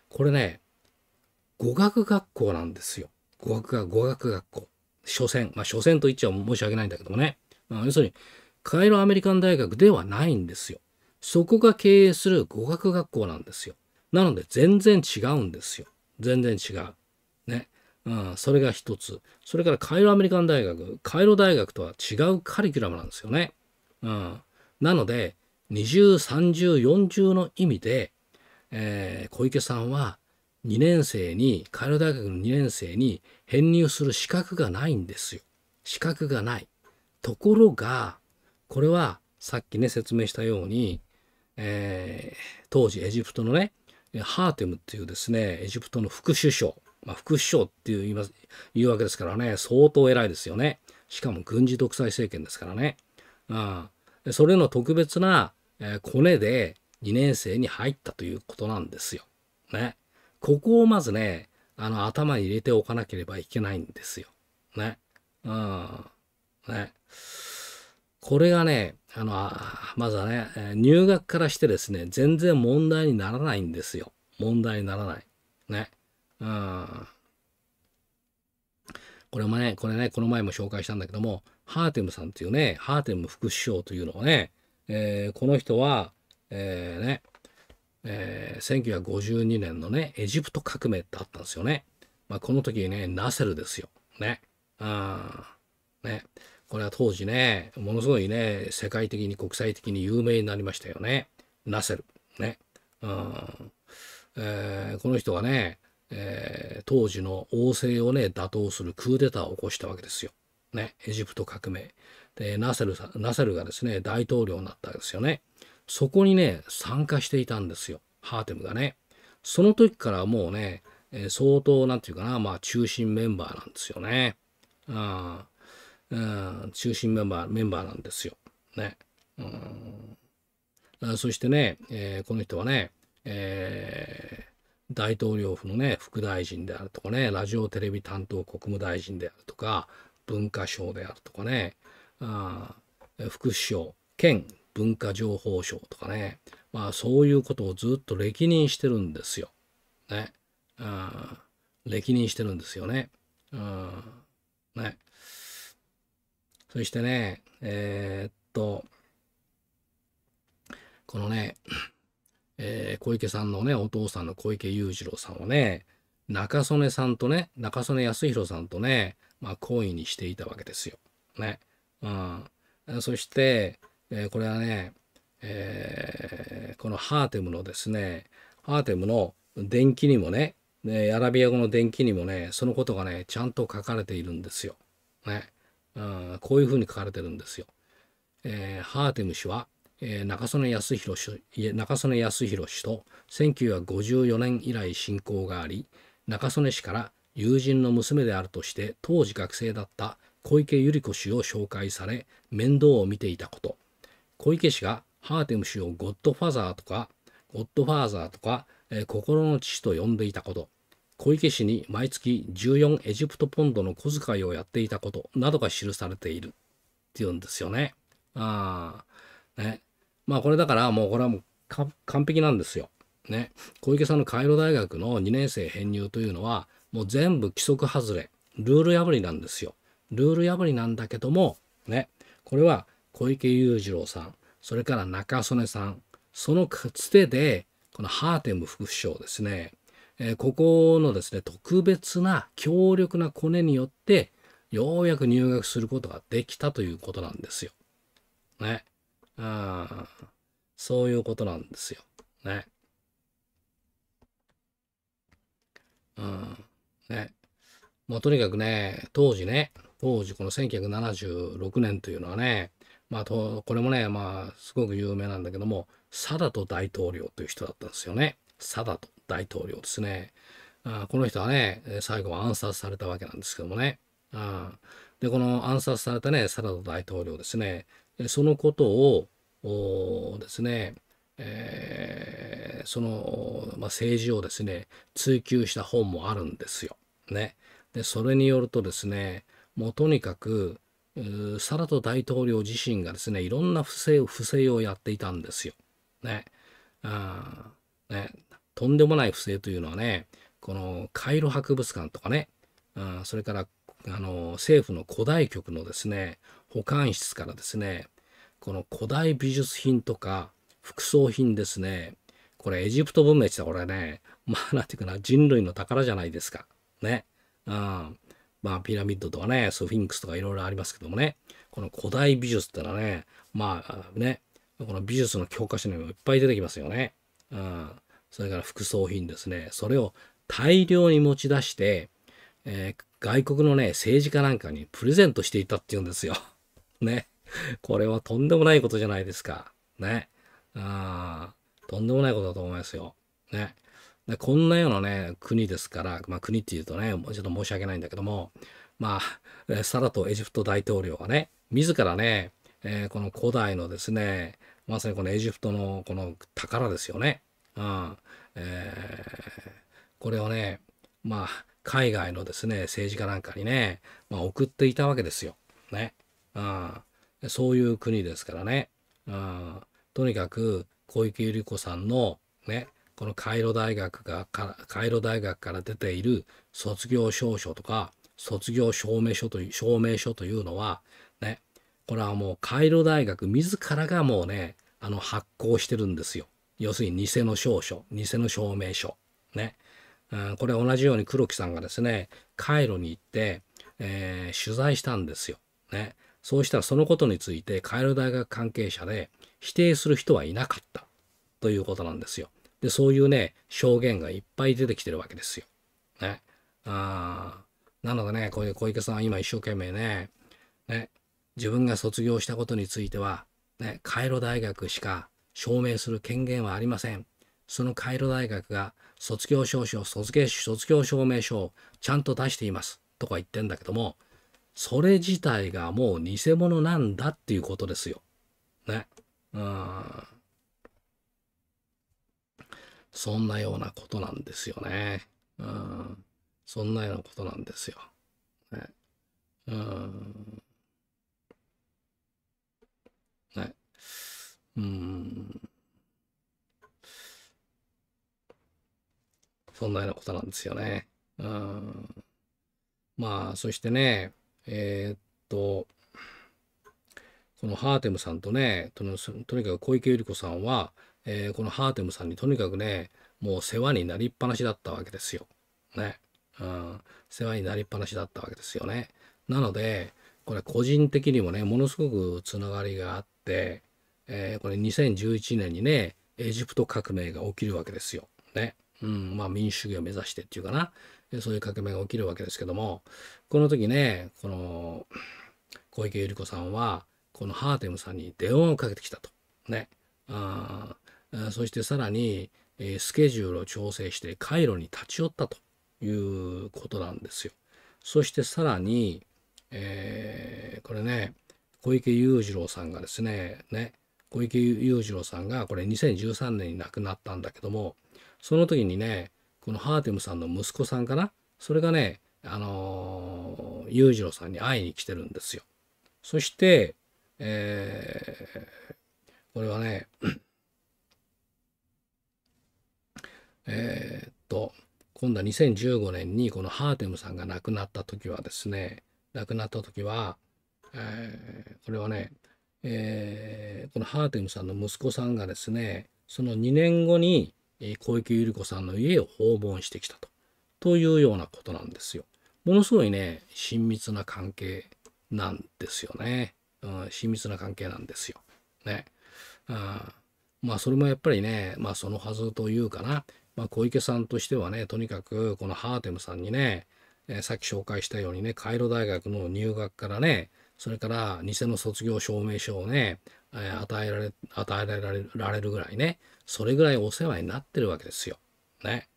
これね、語学学校なんですよ。語学が語学学校。所詮、まあ所詮と言っちゃ申し訳ないんだけどもね。まあ、要するに、カイロアメリカン大学ではないんですよ。そこが経営する語学学校なんですよ。なので全然違うんですよ。全然違う。ね。うん、それが一つ。それからカイロアメリカン大学、カイロ大学とは違うカリキュラムなんですよね。うん。なので、二0三0四0の意味で、えー、小池さんは2年生にカエル大学の2年生に編入する資格がないんですよ。資格がない。ところがこれはさっきね説明したように、えー、当時エジプトのねハーテムっていうですねエジプトの副首相、まあ、副首相っていう言います言うわけですからね相当偉いですよね。しかも軍事独裁政権ですからね。うん、それの特別なえこれで2年生に入ったということなんですよ。ね。ここをまずね、あの、頭に入れておかなければいけないんですよ。ね。うん。ね。これがね、あの、あまずはね、入学からしてですね、全然問題にならないんですよ。問題にならない。ね。うん。これもね、これね、この前も紹介したんだけども、ハーテムさんっていうね、ハーテム副首相というのをね、えー、この人は、えー、ね、えー、1952年のね、エジプト革命ってあったんですよね。まあ、この時ね、ナセルですよ。ね。あね。これは当時ね、ものすごいね、世界的に国際的に有名になりましたよね。ナセル。ね。えー、この人はね、えー、当時の王政をね、打倒するクーデターを起こしたわけですよ。ね。エジプト革命。でナセルさナセルがですね大統領になったわけですよねそこにね参加していたんですよハーテムがねその時からもうね、え相当なんていうかなまあ中心メンバーなんですよねあうん、中心メンバーメンバーなんですよねうんそしてね、えー、この人はね、えー、大統領府のね副大臣であるとかねラジオテレビ担当国務大臣であるとか文化省であるとかねあ副首相兼文化情報省とかね、まあ、そういうことをずっと歴任してるんですよ。ね。あ歴任してるんですよね。ん。ねそしてね、えー、っと、このね、えー、小池さんのね、お父さんの小池裕次郎さんをね、中曽根さんとね、中曽根康弘さんとね、まあ、意にしていたわけですよ。ね。うん、そして、えー、これはね、えー、このハーテムのですねハーテムの電気にもねねアラビア語の電気にもねそのことがねちゃんと書かれているんですよ。ねうん、こういうふうに書かれてるんですよ。えー、ハーテム氏は、えー、中曽根康弘氏中曽根康弘氏と1954年以来親交があり中曽根氏から友人の娘であるとして当時学生だった小池百合子氏を紹介され面倒を見ていたこと小池氏がハーテム氏をゴッドファーザーとかゴッドファーザーとか、えー、心の父と呼んでいたこと小池氏に毎月14エジプトポンドの小遣いをやっていたことなどが記されているっていうんですよね。あねまあこれだからもうこれはもう完璧なんですよ。ね、小池さんのカイロ大学の2年生編入というのはもう全部規則外れルール破りなんですよ。ルール破りなんだけども、ね、これは小池裕次郎さん、それから中曽根さん、そのかつてで、このハーテム副首相ですね、えー、ここのですね、特別な強力なコネによって、ようやく入学することができたということなんですよ。ね。あそういうことなんですよ。ね。うん。ね。もうとにかくね、当時ね、当時この1976年というのはね、まあ、これもね、まあ、すごく有名なんだけども、サダト大統領という人だったんですよね。サダト大統領ですね。あこの人はね、最後は暗殺されたわけなんですけどもね。あで、この暗殺されたね、サダト大統領ですね、そのことをですね、えー、その、まあ、政治をですね、追求した本もあるんですよ。ね。で、それによるとですね、もうとにかく、サラト大統領自身がですね、いろんな不正不正をやっていたんですよ。ね。あねとんでもない不正というのはね、このカイロ博物館とかね、あそれからあの政府の古代局のですね、保管室からですね、この古代美術品とか副葬品ですね、これエジプト文明ってこれね、まあなんていうかな、人類の宝じゃないですか。ね。うん。まあ、ピラミッドとかね、スフィンクスとかいろいろありますけどもね、この古代美術ってのはね、まあね、この美術の教科書にもいっぱい出てきますよね。うん。それから副葬品ですね。それを大量に持ち出して、えー、外国のね、政治家なんかにプレゼントしていたっていうんですよ。ね。これはとんでもないことじゃないですか。ね。あとんでもないことだと思いますよ。ね。でこんなようなね、国ですから、まあ、国っていうとね、ちょっと申し訳ないんだけども、まあ、サラとエジプト大統領はね、自らね、えー、この古代のですね、まさにこのエジプトのこの宝ですよね。うん。えー、これをね、まあ、海外のですね、政治家なんかにね、まあ、送っていたわけですよ。ね。うん。そういう国ですからね。うん。とにかく、小池百合子さんのね、このカイロ大学がカイロ大学から出ている卒業証書とか卒業証明書という証明書というのはねこれはもうカイロ大学自らがもうねあの発行してるんですよ要するに偽の証書偽の証明書ね、うん、これ同じように黒木さんがですねカイロに行って、えー、取材したんですよねそうしたらそのことについてカイロ大学関係者で否定する人はいなかったということなんですよ。で、そういうね、証言がいっぱい出てきてるわけですよ。ね。あなのでね、こ小池さんは今一生懸命ね、ね、自分が卒業したことについては、ね、カイロ大学しか証明する権限はありません。そのカイロ大学が卒業証書、卒業卒業証明書をちゃんと出しています。とか言ってんだけども、それ自体がもう偽物なんだっていうことですよ。ね。うん。そんなようなことなんですよね。うん。そんなようなことなんですよ。ね。うん。ね。うん。そんなようなことなんですよね。うん。まあ、そしてね、えー、っと、このハーテムさんとね、とにかく小池百合子さんは、えー、このハーテムさんにとにかくね、もう世話になりっぱなしだったわけですよ。ね。うん。世話になりっぱなしだったわけですよね。なので、これ個人的にもね、ものすごくつながりがあって、えー、これ2011年にね、エジプト革命が起きるわけですよ。ね。うん、まあ民主主義を目指してっていうかな、そういう革命が起きるわけですけども、この時ね、この小池百合子さんは、このハーテムさんに電話をかけてきたと。ね。あそしてさらに、えスケジュールを調整して回路に立ち寄ったということなんですよ。そしてさらに、えー、これね、小池裕次郎さんがですね、ね、小池裕次郎さんがこれ2013年に亡くなったんだけども、その時にね、このハーテムさんの息子さんかな、それがね、あのー、裕次郎さんに会いに来てるんですよ。そして、えー、これはね、えー、っと今度は2015年にこのハーテムさんが亡くなった時はですね亡くなった時は、えー、これはね、えー、このハーテムさんの息子さんがですねその2年後に小池百合子さんの家を訪問してきたとというようなことなんですよ。ものすごいね親密な関係なんですよね。うん、親密な関係なんですよ。ね。ん、まあそれもやっぱりねまあそのはずというかなまあ、小池さんとしてはねとにかくこのハーテムさんにね、えー、さっき紹介したようにねカイロ大学の入学からねそれから偽の卒業証明書をね、えー、与えられ与えられられるぐらいねそれぐらいお世話になってるわけですよ。ね。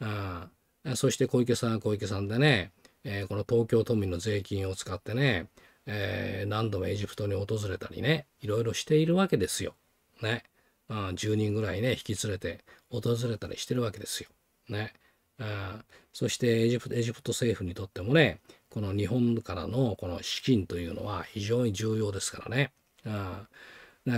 あそして小池さんは小池さんでね、えー、この東京都民の税金を使ってね、えー、何度もエジプトに訪れたりねいろいろしているわけですよ。ね。10人ぐらいね引き連れて訪れたりしてるわけですよ。ね。あそしてエジプエジプト政府にとってもね、この日本からのこの資金というのは非常に重要ですからね。あ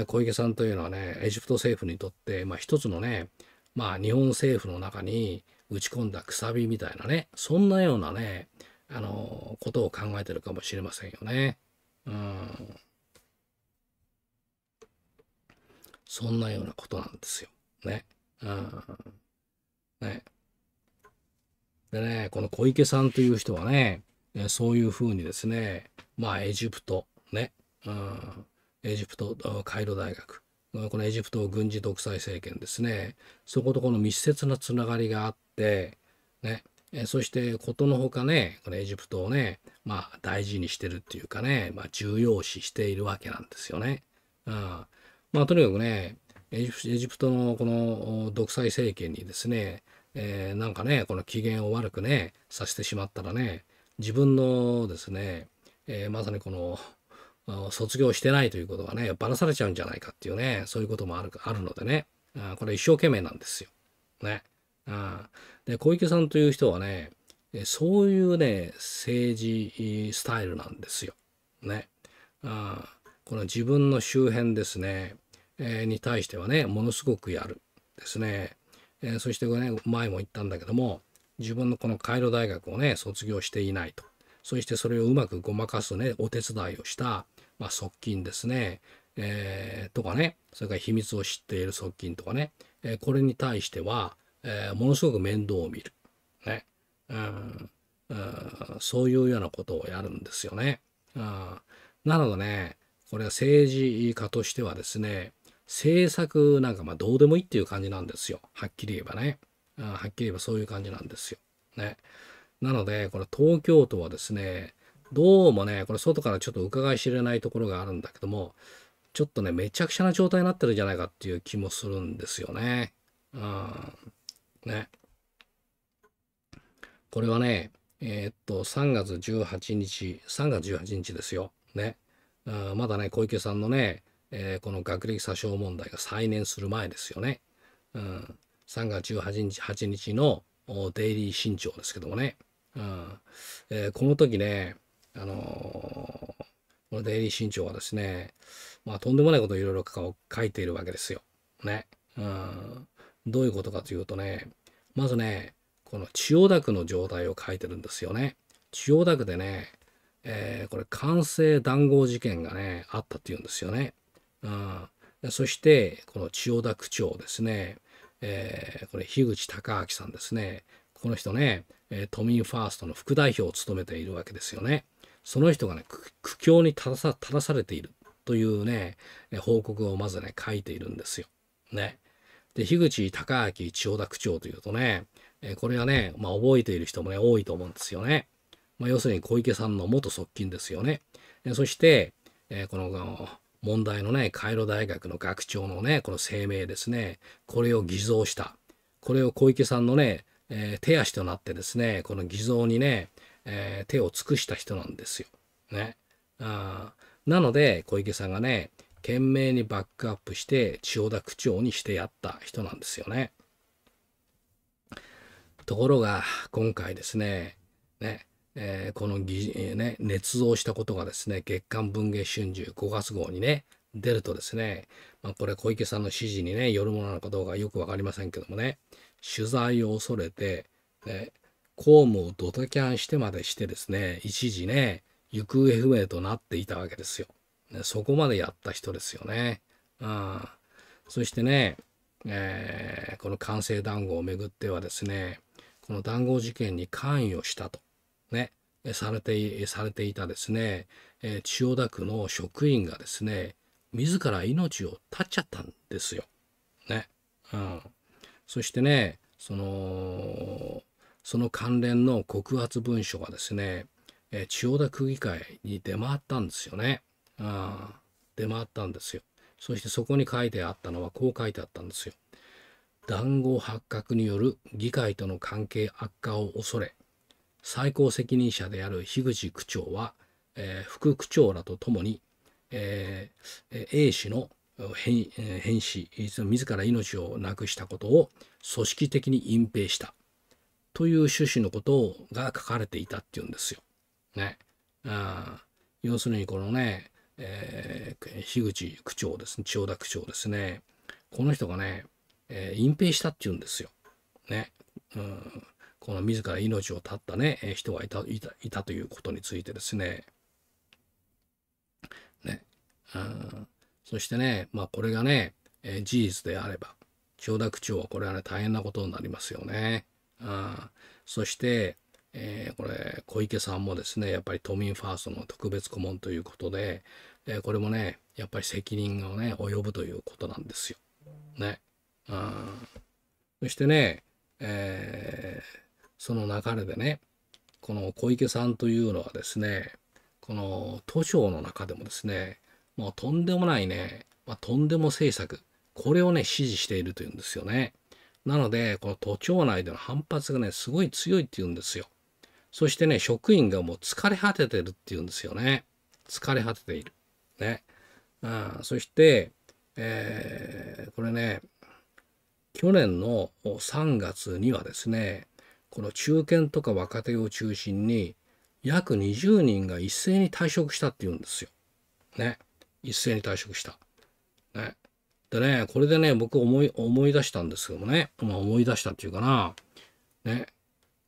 小池さんというのはね、エジプト政府にとって、まあ、一つのね、まあ、日本政府の中に打ち込んだくさびみたいなね、そんなようなね、あのことを考えてるかもしれませんよね。うん。そんなようなことなんですよ。ね。ね。でね、この小池さんという人はね、そういうふうにですね、まあエジプト、ね、うん、エジプト、カイロ大学、このエジプト軍事独裁政権ですね、そことこの密接なつながりがあって、ね、そしてことのほかね、このエジプトをね、まあ大事にしてるっていうかね、まあ重要視しているわけなんですよね。うん、まあとにかくね、エジプトのこの独裁政権にですね、えー、なんかねこの機嫌を悪くねさせてしまったらね自分のですね、えー、まさにこの卒業してないということがねばらされちゃうんじゃないかっていうねそういうこともあるあるのでねあこれ一生懸命なんですよ。ね。あで小池さんという人はねそういうね政治スタイルなんですよ。ね。あこの自分の周辺ですねえに対してはねものすごくやるですね、えそしてね前も言ったんだけども自分のこのカイロ大学をね卒業していないとそしてそれをうまくごまかすねお手伝いをした、まあ、側近ですね、えー、とかねそれから秘密を知っている側近とかね、えー、これに対しては、えー、ものすごく面倒を見る、ねうんうん、そういうようなことをやるんですよね。うん、なのでねこれは政治家としてはですね政策なんかまあどうでもいいっていう感じなんですよ。はっきり言えばね。はっきり言えばそういう感じなんですよ。ね。なので、これ東京都はですね、どうもね、これ外からちょっと伺い知れないところがあるんだけども、ちょっとね、めちゃくちゃな状態になってるんじゃないかっていう気もするんですよね。うん。ね。これはね、えー、っと、3月18日、3月18日ですよ。ね。うん、まだね、小池さんのね、えー、この学歴詐称問題が再燃する前ですよね。うん、3月18日 ,8 日のデイリー新潮ですけどもね。うんえー、この時ね、あのー、このデイリー新潮はですね、まあ、とんでもないことをいろいろ書いているわけですよ。ね。うん、どういうことかというとね、まずね、この千代田区の状態を書いてるんですよね。千代田区でね、えー、これ、完成談合事件がね、あったっていうんですよね。うん、そしてこの千代田区長ですね、えー、これ樋口孝明さんですねこの人ね、え都民ファーストの副代表を務めているわけですよねその人がね苦境に立たさされているというね報告をまずね書いているんですよ。ね、で樋口孝明千代田区長というとね、えこれはね、まあ、覚えている人もね多いと思うんですよね。まあ、要するに小池さんの元側近ですよね。えそして、えー、この問題のね、カイロ大学の学長のね、この声明ですね、これを偽造した。これを小池さんのね、えー、手足となってですね、この偽造にね、えー、手を尽くした人なんですよ。ね。あなので、小池さんがね、懸命にバックアップして千代田区長にしてやった人なんですよね。ところが今回ですねねえー、このぎ、えー、ね、捏造したことがですね、月刊文藝春秋5月号にね、出るとですね、まあ、これ小池さんの指示にね、よるものなのかどうかよく分かりませんけどもね、取材を恐れて、ね、公務をドタキャンしてまでしてですね、一時ね、行方不明となっていたわけですよ。ね、そこまでやった人ですよね。うん、そしてね、えー、この完成談合をめぐってはですね、この談合事件に関与したと。ね、されてされていたですね、え千代田区の職員がですね自ら命を絶っちゃったんですよ。ね。うん、そしてねそのその関連の告発文書がですね、え千代田区議会に出回ったんですよね。うん、出回ったんですよ。そしてそこに書いてあったのはこう書いてあったんですよ。談合発覚による議会との関係悪化を恐れ最高責任者である樋口区長は、えー、副区長らとともに、えー、A 氏の変死自ら命をなくしたことを組織的に隠蔽したという趣旨のことが書かれていたっていうんですよ。ね、あ要するにこのね、えー、樋口区長ですね千代田区長ですねこの人がね、えー、隠蔽したっていうんですよ。ね、うん、この自ら命を絶ったね、人がいたいたいたということについてですね。ね。うんそしてね、まあこれがね、えー、事実であれば、千代田区長はこれはね、大変なことになりますよね。うん、そして、えー、これ、小池さんもですね、やっぱり都民ファーストの特別顧問ということで、えー、これもね、やっぱり責任がね、及ぶということなんですよ。ね。うん、そしてね、えーその流れでねこの小池さんというのはですねこの都庁の中でもですねもうとんでもないね、まあ、とんでも政策これをね支持しているというんですよねなのでこの都庁内での反発がねすごい強いっていうんですよそしてね職員がもう疲れ果ててるっていうんですよね疲れ果てているねあそして、えー、これね去年の3月にはですねこの中堅とか若手を中心に約20人が一斉に退職したっていうんですよ。ね。一斉に退職した。ね。でね、これでね、僕思い、思い出したんですけどもね。まあ思い出したっていうかな。ね。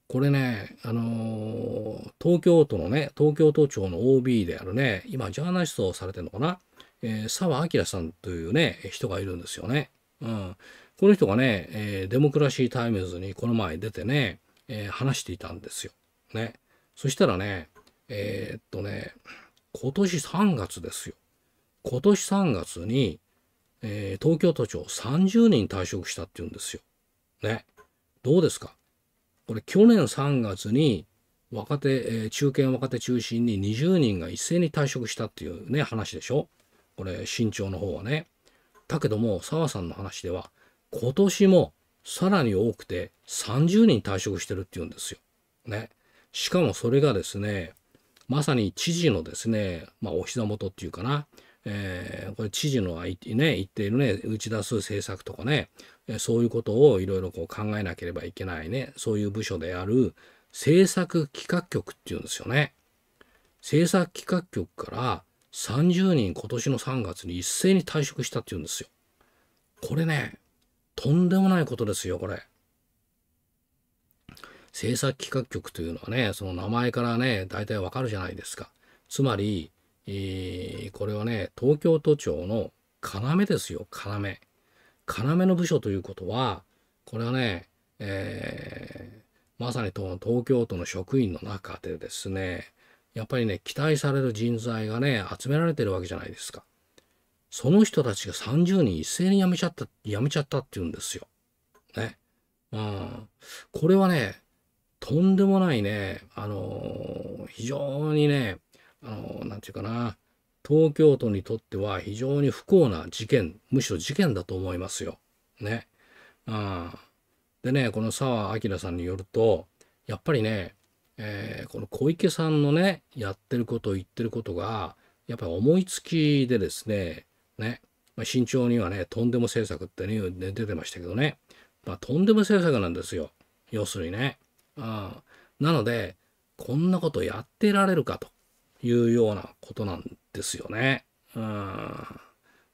これね、あのー、東京都のね、東京都庁の OB であるね、今ジャーナリストをされてるのかな。えー、沢明さんというね、人がいるんですよね。うん。この人がね、えー、デモクラシータイムズにこの前出てね、えー、話していたんですよ。ね。そしたらね、えー、っとね、今年3月ですよ。今年3月に、えー、東京都庁30人退職したって言うんですよ。ね。どうですかこれ去年3月に若手、えー、中堅若手中心に20人が一斉に退職したっていうね、話でしょ。これ、身長の方はね。だけども、澤さんの話では、今年もさらに多くて30人退職してるって言うんですよ。ね。しかもそれがですね、まさに知事のですね、まあ、お膝元っていうかな、えー、これ知事の、ね、言っているね、打ち出す政策とかね、そういうことをいろいろ考えなければいけないね、そういう部署である政策企画局っていうんですよね。政策企画局から30人今年の3月に一斉に退職したっていうんですよ。これね、とんでもないことですよ、これ。制作企画局というのはね、その名前からね、大体わかるじゃないですか。つまり、えー、これはね、東京都庁の要ですよ、要。要の部署ということは、これはね、えー、まさに東京都の職員の中でですね、やっぱりね、期待される人材がね、集められてるわけじゃないですか。その人たちが30人一斉に辞めちゃった、辞めちゃったって言うんですよ。ね。うん。これはね、とんでもないね、あの非常にね、あのなんていうかな、東京都にとっては非常に不幸な事件、むしろ事件だと思いますよ。ね。うん。でね、この澤明さんによると、やっぱりね、えー、この小池さんのね、やってること、を言ってることが、やっぱり思いつきでですね、ね、まあ、慎重にはね、とんでも政策ってね、出てましたけどね、まあ、とんでも政策なんですよ。要するにね。あなので、こんなことやってられるかというようなことなんですよね。うん。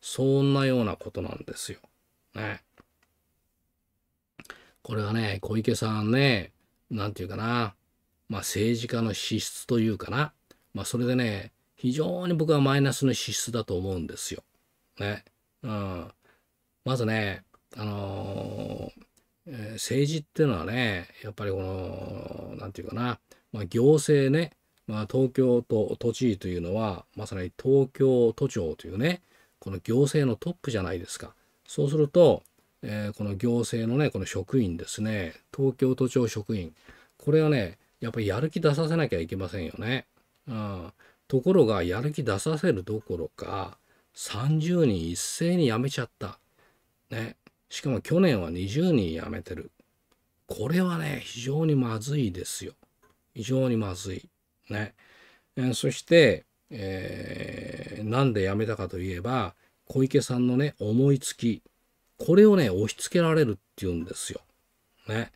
そんなようなことなんですよ。ね。これはね、小池さんね、なんていうかな、まあ政治家の資質というかな、まあそれでね、非常に僕はマイナスの資質だと思うんですよ。ね。うん。まずね、あのー、政治っていうのはね、やっぱりこの、何て言うかな、まあ、行政ね、まあ、東京都都知事というのは、まさに東京都庁というね、この行政のトップじゃないですか。そうすると、えー、この行政のね、この職員ですね、東京都庁職員、これはね、やっぱりやる気出させなきゃいけませんよね。うん、ところが、やる気出させるどころか、30人一斉に辞めちゃった。ね。しかも去年は20人辞めてる。これはね、非常にまずいですよ。非常にまずい。ね。えそして、えー、なんで辞めたかといえば、小池さんのね、思いつき。これをね、押し付けられるっていうんですよ。ね。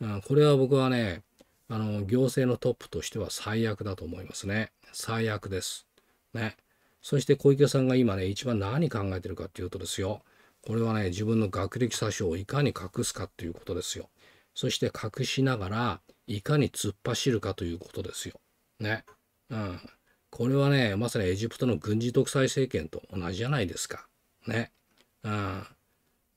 うん、これは僕はね、あの、行政のトップとしては最悪だと思いますね。最悪です。ね。そして小池さんが今ね、一番何考えてるかっていうとですよ、これはね、自分の学歴詐称をいかに隠すかっていうことですよ。そして隠しながら、いかに突っ走るかということですよ。ね。うん。これはね、まさにエジプトの軍事独裁政権と同じじゃないですか。ね。うん。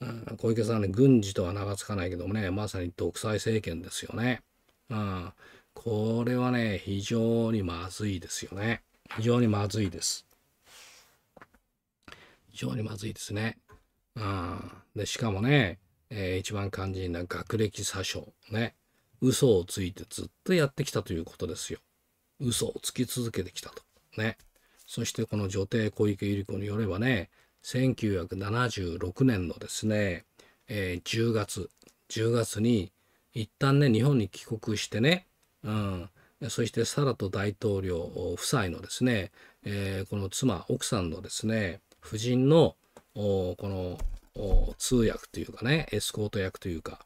うん、小池さんね、軍事とは名が付かないけどもね、まさに独裁政権ですよね。うん。これはね、非常にまずいですよね。非常にまずいです。非常にまずいですね。うん、でしかもね、えー、一番肝心な学歴詐称ね嘘をついてずっとやってきたということですよ。嘘をつき続けてきたと。ね。そしてこの女帝小池百合子によればね、1976年のですね、えー、10月、10月に一旦ね、日本に帰国してね、うん、そしてサラト大統領夫妻のですね、えー、この妻、奥さんのですね、夫人のこの通訳というかねエスコート役というか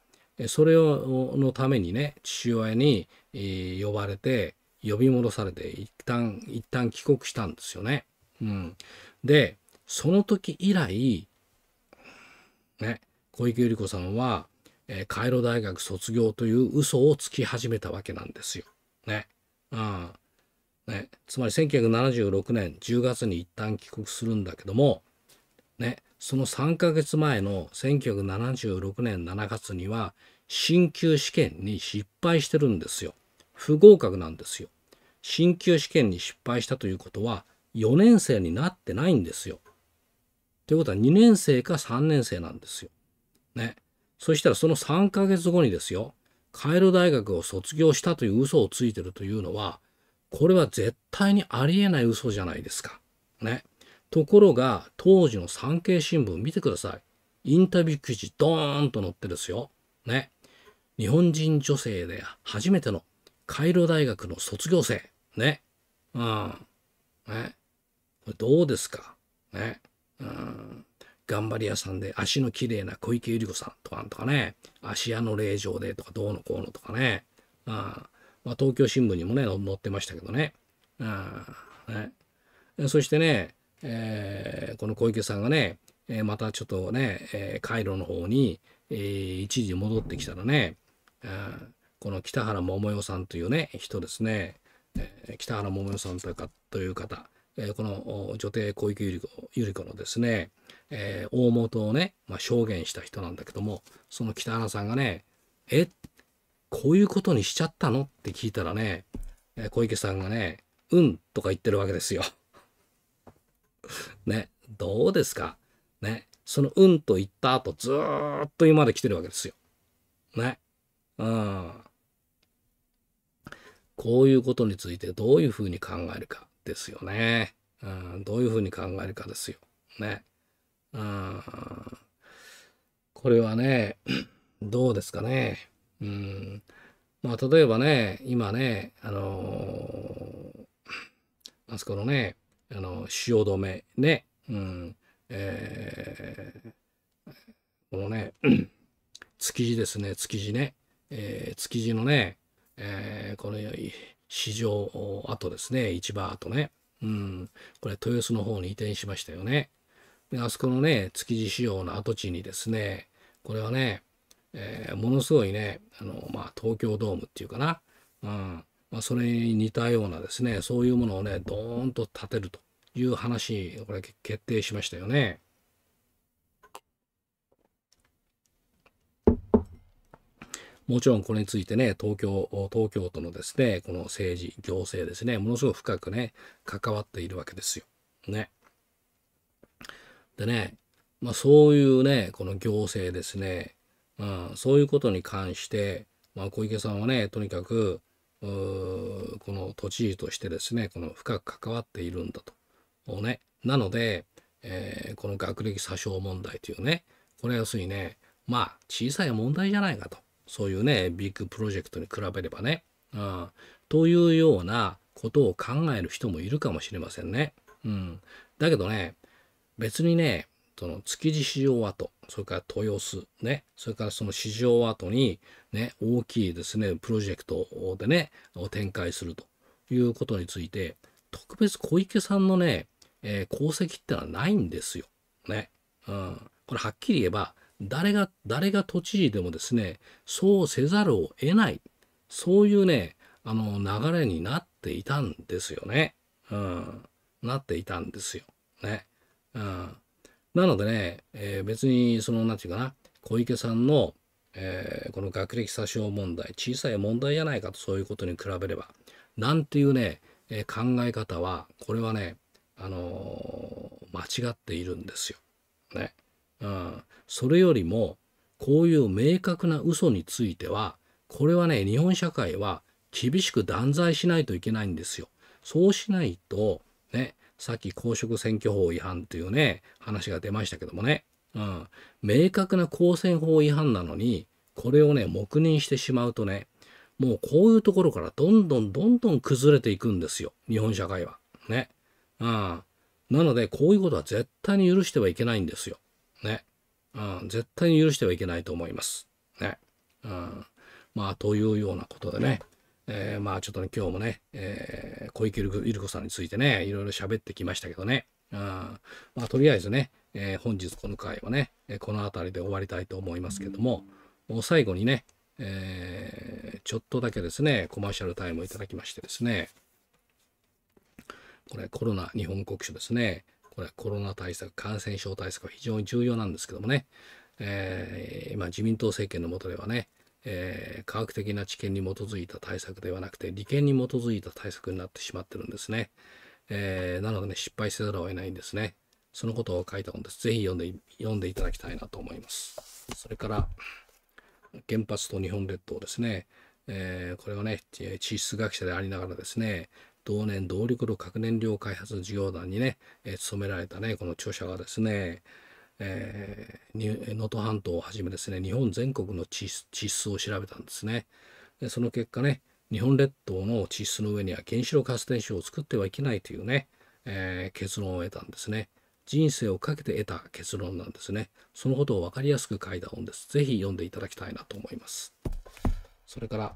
それをのためにね父親に、え呼ばれて呼び戻されて一旦一旦帰国したんですよね。うん、でその時以来、ね、小池百合子さんは、えー、カイロ大学卒業という嘘をつき始めたわけなんですよ。ね。うん、ね、つまり1976年10月に一旦帰国するんだけども、ね、その3ヶ月前の1976年7月には進級試験に失敗してるんですよ。不合格なんですよ。進級試験に失敗したということは4年生になってないんですよ。ということは2年生か3年生なんですよ。ね。そしたらその3ヶ月後にですよ、カイロ大学を卒業したという嘘をついてるというのは、これは絶対にありえない嘘じゃないですか。ね。ところが、当時の産経新聞見てください。インタビュー記事ドーンと載ってですよ。ね。日本人女性で初めてのカイロ大学の卒業生。ね。うん。ね。これどうですかね。うん。頑張り屋さんで足の綺麗な小池百合子さんとかとかね。芦屋の霊場でとかどうのこうのとかね。うん。まあ、東京新聞にもね、載ってましたけどね。ねそしてね、えー、この小池さんがね、えまたちょっとね、えー、カイロの方に、えー、一時戻ってきたらね、この北原桃代さんというね人ですね、え北原桃代さんというかという方、えこの女帝小池百合子のですね、え大元をね、まあ、証言した人なんだけどもその北原さんがね「えっ?」こういうことにしちゃったのって聞いたらね、小池さんがね、うんとか言ってるわけですよ。ね、どうですかね、そのうんと言った後、ずーっと今まで来てるわけですよ。ね。うん。こういうことについてどういうふうに考えるかですよね。うん、どういうふうに考えるかですよ。ね。うん。これはね、どうですかね。うんまあ、例えばね、今ね、あのー、あそこのね、あの汐留ね、うんえー、このね、築地ですね、築地ね、えー、築地のね、えー、この市場跡ですね、市場跡ね、うん、これ豊洲の方に移転しましたよね。であそこのね、築地市場の跡地にですね、これはね、えー、ものすごいねあの、まあ、東京ドームっていうかな、うんまあ、それに似たようなですねそういうものをねドーンと建てるという話これ決定しましたよね。もちろんこれについてね、東京、東京都のですね、この政治、行政ですね、ものすごく深くね、関わっているわけですよ。ね。でね、まあそういうね、この行政ですね、うん、そういうことに関して、まあ、小池さんはねとにかくこの都知事としてですねこの深く関わっているんだと。ね、なので、えー、この学歴詐称問題というねこれは要するにねまあ小さい問題じゃないかとそういうねビッグプロジェクトに比べればね、うん、というようなことを考える人もいるかもしれませんね。うん、だけどね別にねその築地市場跡、それから豊洲、ね、それからその市場跡に、ね、大きいですね、プロジェクトでね、を展開するということについて、特別小池さんのね、えー、功績ってのはないんですよ。ね。うん。これはっきり言えば、誰が、誰が都知事でもですね、そうせざるを得ない、そういうね、あの、流れになっていたんですよね。うん。なっていたんですよ。ね。うん。なのでね、えー、別にその何て言うかな小池さんの、えー、この学歴詐称問題小さい問題じゃないかとそういうことに比べればなんていうね、えー、考え方はこれはね、あの間違っているんですよ。ねうん、それよりもこういう明確な嘘についてはこれはね日本社会は厳しく断罪しないといけないんですよ。そうしないとねさっき公職選挙法違反というね、話が出ましたけどもね、うん、明確な公選法違反なのに、これをね、黙認してしまうとね、もうこういうところからどんどんどんどん崩れていくんですよ、日本社会は。ね。うん。なので、こういうことは絶対に許してはいけないんですよ。ね。うん。絶対に許してはいけないと思います。ね。うん。まあ、というようなことでね。えー、まあちょっとね、今日もね、えー、小池百合子さんについてね、いろいろ喋ってきましたけどね。うん、まあとりあえずね、えー、本日この回はね、この辺りで終わりたいと思いますけども、もう最後にね、えー、ちょっとだけですね、コマーシャルタイムをいただきましてですね、これコロナ日本国書ですね、これコロナ対策、感染症対策は非常に重要なんですけどもね、えー、今自民党政権の下ではね、えー、科学的な知見に基づいた対策ではなくて利権に基づいた対策になってしまってるんですね。えー、なのでね失敗せざるを得ないんですね。そのことを書いた本です。ぜひ読んで読んでいただきたいなと思います。それから原発と日本列島ですね。えー、これはね地質学者でありながらですね同年動力炉核燃料開発事業団にね、え勤められたねこの著者がですねえー、能登半島をはじめですね日本全国の地質を調べたんですねでその結果ね日本列島の地質の上には原子力発電所を作ってはいけないというね、えー、結論を得たんですね人生をかけて得た結論なんですねそのことを分かりやすく書いた本です是非読んでいただきたいなと思いますそれから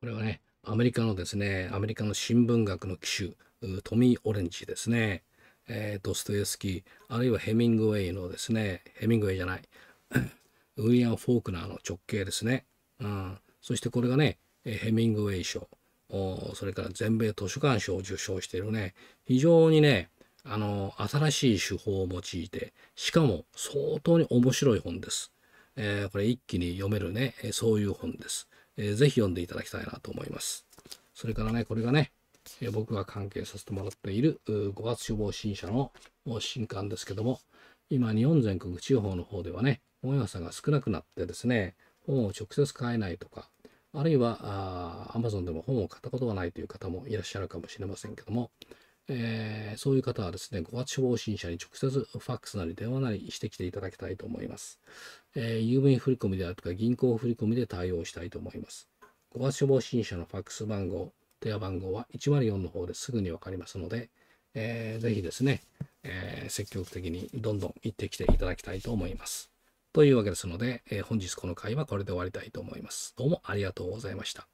これはねアメリカのですねアメリカの新聞学の機種トミー・オレンジですねえー、ドストエスキーあるいはヘミングウェイのですねヘミングウェイじゃない ウィリアム・フォークナーの直系ですね、うん、そしてこれがねヘミングウェイ賞それから全米図書館賞を受賞しているね非常にねあの新しい手法を用いてしかも相当に面白い本です、えー、これ一気に読めるねそういう本です、えー、ぜひ読んでいただきたいなと思いますそれからねこれがね僕が関係させてもらっている5月消防新社の新刊ですけども、今日本全国地方の方ではね、本屋さんが少なくなってですね、本を直接買えないとか、あるいはあアマゾンでも本を買ったことがないという方もいらっしゃるかもしれませんけども、えー、そういう方はですね、5月消防新社に直接ファックスなり電話なりしてきていただきたいと思います。えー、郵便振込であるとか銀行振込で対応したいと思います。5月消防新社のファックス番号電話番号は104の方ですぐに分かりますので、えー、ぜひですね、えー、積極的にどんどん行ってきていただきたいと思います。というわけですので、えー、本日この回はこれで終わりたいと思います。どうもありがとうございました。